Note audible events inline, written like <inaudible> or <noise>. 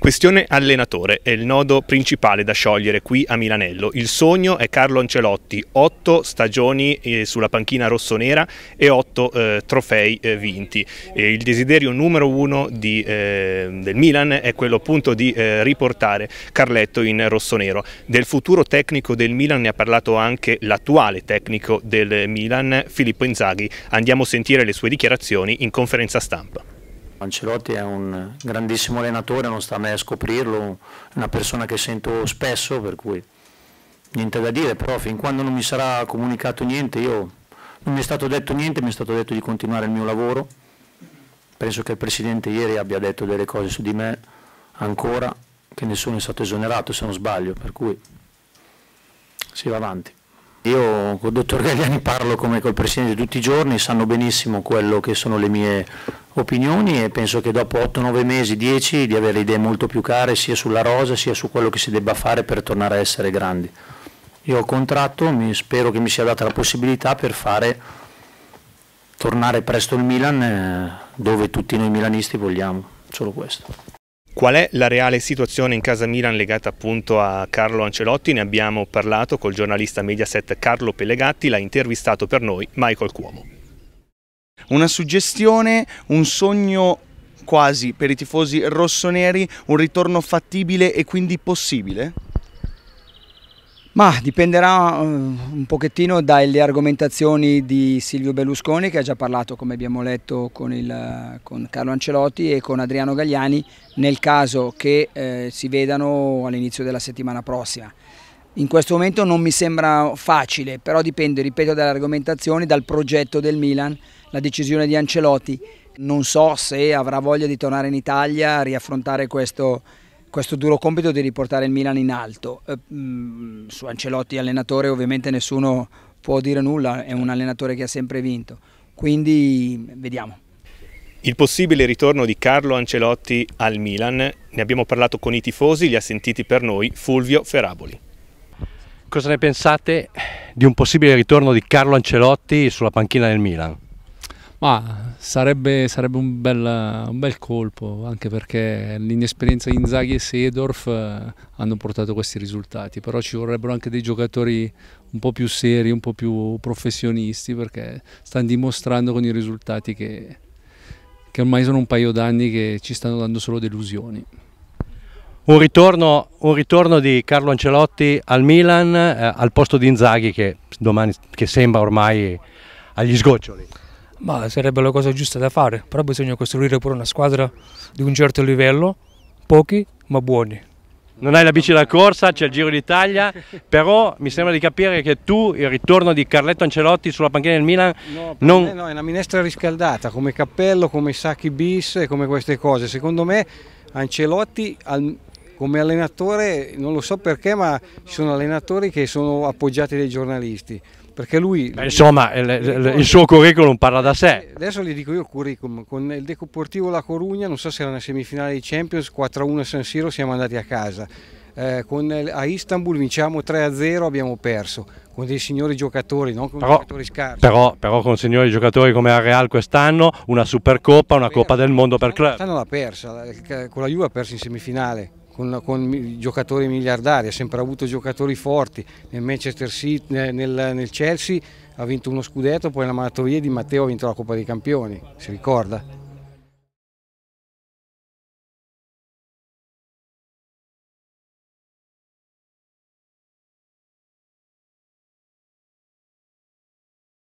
Questione allenatore è il nodo principale da sciogliere qui a Milanello. Il sogno è Carlo Ancelotti, otto stagioni eh, sulla panchina rossonera e otto eh, trofei eh, vinti. E il desiderio numero uno di, eh, del Milan è quello appunto di eh, riportare Carletto in rossonero. Del futuro tecnico del Milan ne ha parlato anche l'attuale tecnico del Milan, Filippo Inzaghi. Andiamo a sentire le sue dichiarazioni in conferenza stampa. Ancelotti è un grandissimo allenatore, non sta a me a scoprirlo, è una persona che sento spesso, per cui niente da dire, però fin quando non mi sarà comunicato niente, io non mi è stato detto niente, mi è stato detto di continuare il mio lavoro. Penso che il Presidente ieri abbia detto delle cose su di me ancora, che nessuno è stato esonerato se non sbaglio, per cui si va avanti. Io con il dottor Gagliani parlo come col Presidente tutti i giorni, sanno benissimo quello che sono le mie opinioni e penso che dopo 8-9 mesi, 10, di avere idee molto più care sia sulla rosa sia su quello che si debba fare per tornare a essere grandi. Io ho contratto, mi, spero che mi sia data la possibilità per fare tornare presto il Milan eh, dove tutti noi milanisti vogliamo, solo questo. Qual è la reale situazione in casa Milan legata appunto a Carlo Ancelotti? Ne abbiamo parlato col giornalista Mediaset Carlo Pellegatti, l'ha intervistato per noi Michael Cuomo. Una suggestione, un sogno quasi per i tifosi rossoneri, un ritorno fattibile e quindi possibile? Ma dipenderà eh, un pochettino dalle argomentazioni di Silvio Berlusconi che ha già parlato, come abbiamo letto, con, il, con Carlo Ancelotti e con Adriano Gagliani nel caso che eh, si vedano all'inizio della settimana prossima. In questo momento non mi sembra facile, però dipende, ripeto, dalle argomentazioni, dal progetto del Milan la decisione di Ancelotti. Non so se avrà voglia di tornare in Italia a riaffrontare questo, questo duro compito di riportare il Milan in alto. Eh, mm, su Ancelotti allenatore ovviamente nessuno può dire nulla, è un allenatore che ha sempre vinto, quindi vediamo. Il possibile ritorno di Carlo Ancelotti al Milan, ne abbiamo parlato con i tifosi, li ha sentiti per noi Fulvio Feraboli. Cosa ne pensate di un possibile ritorno di Carlo Ancelotti sulla panchina del Milan? Ma sarebbe, sarebbe un, bel, un, bel, colpo, anche perché l'inesperienza di Inzaghi e Seedorf eh, hanno portato questi risultati, però ci vorrebbero anche dei giocatori un po' più seri, un po' più professionisti, perché stanno dimostrando con i risultati che, che ormai sono un paio d'anni che ci stanno dando solo delusioni. Un ritorno, un ritorno, di Carlo Ancelotti al Milan eh, al posto di Inzaghi che, domani, che sembra ormai agli sgoccioli. Ma sarebbe la cosa giusta da fare, però bisogna costruire pure una squadra di un certo livello, pochi ma buoni. Non hai la bici da corsa, c'è il Giro d'Italia, <laughs> però mi sembra di capire che tu il ritorno di Carletto Ancelotti sulla panchina del Milan no, non... no, è una minestra riscaldata, come cappello, come sacchi bis e come queste cose. Secondo me Ancelotti al come allenatore non lo so perché ma ci sono allenatori che sono appoggiati dai giornalisti perché lui Beh, insomma il, il, il, suo curriculum parla da sé adesso gli dico io il curriculum con il Deportivo La Corugna non so se era una semifinale di Champions 4-1 a San Siro siamo andati a casa eh, con, a Istanbul vinciamo 3-0 abbiamo perso con dei signori giocatori, non con però, giocatori scarsi. Però, però, con signori giocatori come la Real quest'anno, una Supercoppa, una Coppa del Mondo per club. Quest'anno l'ha persa, con la Juve ha perso in semifinale con, con giocatori miliardari, ha sempre avuto giocatori forti nel Manchester City, nel, nel Chelsea ha vinto uno scudetto, poi nella malattia di Matteo ha vinto la Coppa dei Campioni, si ricorda?